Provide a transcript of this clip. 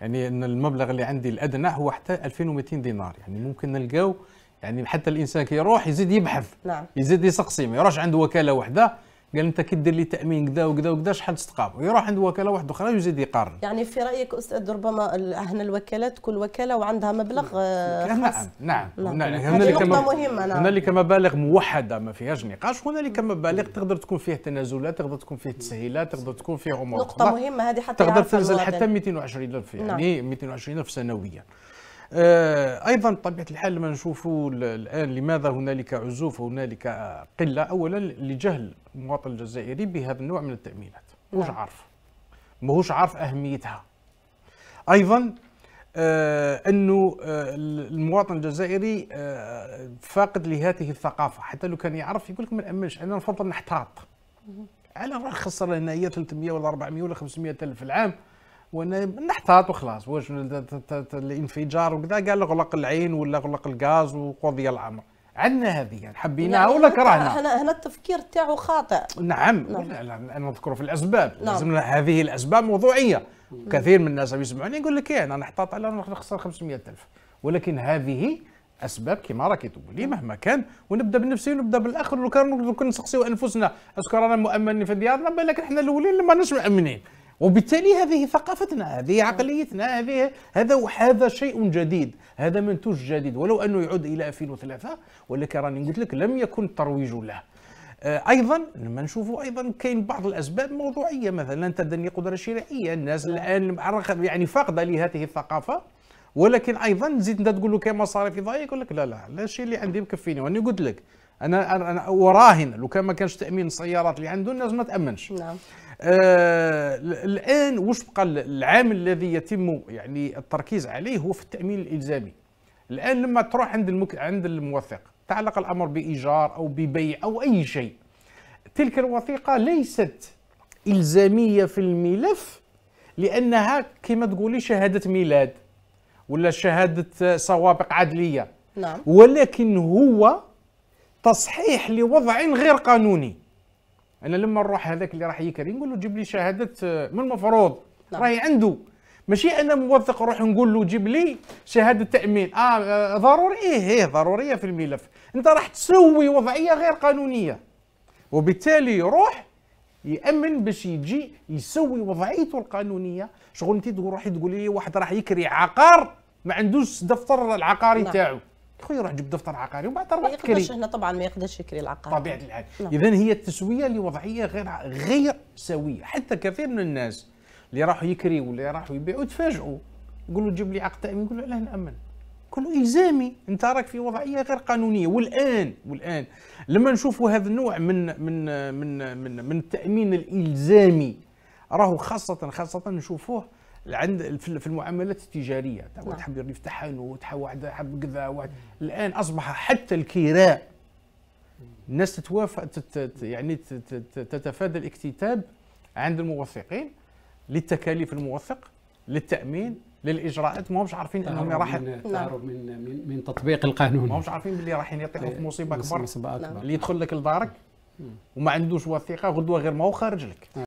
يعني ان المبلغ اللي عندي الادنى هو حتى 2200 دينار يعني ممكن نلقاو يعني حتى الانسان كيروح يزيد يبحث نعم. يزيد يسقسي ما يروحش عند وكاله وحده قال انت كي دير لي تامين كذا وكذا وكذا شحال تستقام يروح عند وكاله واحده اخرى يزيد يقارن يعني في رايك استاذ ربما هنا الوكالات كل وكاله وعندها مبلغ آه، خاص نعم نعم, نعم. هنالك مهمه نعم هنالك مبالغ موحده ما فيهاش نقاش وهنالك مبالغ تقدر تكون فيه تنازلات تقدر تكون فيه تسهيلات تقدر تكون فيه امور نقطه مهمه هذه حتى تقدر تنزل حتى 220000 يعني نعم. 220000 سنويا آه، ايضا بطبيعه الحال لما نشوفوا الان لماذا هنالك عزوف وهنالك قله اولا لجهل المواطن الجزائري بهذا النوع من التامينات مش نعم. عارف ماهوش عارف اهميتها ايضا آه انه آه المواطن الجزائري آه فاقد لهذه الثقافه حتى لو كان يعرف يقول لك ما نامنش انا نفضل نحتاط على راه خسر هنايا 300 ولا 400 ولا 500 الف في العام ونحتاط وخلاص واش الانفجار وكذا قال غلق العين ولا غلق الغاز وقضي الامر عندنا هذه يعني. حبيناها يعني ولا كرهنا هنا هنا التفكير تاعو خاطئ نعم, نعم. نذكر في الاسباب نعم. لازم هذه الاسباب موضوعيه مم. كثير من الناس يسمعوني يقول لك إيه، انا نحتاط على نخسر 500 الف ولكن هذه اسباب كما راكي تقولي مهما كان ونبدا بنفسي ونبدا بالاخر لو كان نسقسيو انفسنا اسكو رانا مؤمنين في ديارنا بالك احنا الاولين اللي ماناش مؤمنين وبالتالي هذه ثقافتنا هذه عقليتنا هذه هذا هذا شيء جديد هذا منتوج جديد ولو انه يعود الى 2003 ولكن راني قلت لك لم يكن الترويج له آه، ايضا لما نشوفوا ايضا كاين بعض الاسباب موضوعيه مثلا تدني قدره شرائيه الناس نعم. الان يعني فاقده لهذه الثقافه ولكن ايضا تزيد انت تقول له كاين مصاريف اضافيه يقول لك لا لا لا الشيء اللي عندي مكفيني وانا قلت لك انا انا, أنا وراهن لو كان ما كانش تامين السيارات اللي عنده الناس ما تامنش نعم آه الان واش بقى العامل الذي يتم يعني التركيز عليه هو في التامين الالزامي الان لما تروح عند المك... عند الموثق تعلق الامر بايجار او ببيع او اي شيء تلك الوثيقه ليست الزاميه في الملف لانها كما تقولي شهاده ميلاد ولا شهاده سوابق عدليه نعم. ولكن هو تصحيح لوضع غير قانوني انا لما نروح هذاك اللي راح يكري نقول له جيب لي شهاده آه، من المفروض نعم. راهي عنده ماشي انا موثق نروح نقول له جيب لي شهاده تامين آه،, اه ضروري ايه ايه ضروريه في الملف انت راح تسوي وضعيه غير قانونيه وبالتالي يروح يامن باش يجي يسوي وضعيته القانونيه شغل انت تقول روحي تقولي لي واحد راح يكري عقار ما عندوش دفتر العقاري نعم. تاعو خويا روح جيب دفتر عقاري ومن بعد روح يقدرش هنا طبعا ما يقدرش يكري العقار طبيعه الحال نعم. اذا هي التسويه لوضعيه غير غير سويه حتى كثير من الناس اللي راحوا يكريوا واللي راحوا يبيعوا تفاجئوا يقولوا جيب لي عقد تامين يقولوا علاه نامن كله الزامي انت راك في وضعيه غير قانونيه والان والان لما نشوفوا هذا النوع من من من من, من التامين الالزامي راهو خاصه خاصه نشوفوه عند في المعاملات التجاريه تاع نعم. تحب يفتح حانوت واحد حب كذا واحد الان اصبح حتى الكراء الناس تتوافق تت يعني تتفادى الاكتتاب عند الموثقين للتكاليف الموثق للتامين للاجراءات ما همش عارفين انهم راح نعم. تهرب من, من من تطبيق القانون ما همش عارفين باللي راح يطيحوا في مصيبه اكبر اللي يدخل لك لدارك نعم. وما عندوش وثيقه غدوه غير ما هو خارج لك نعم.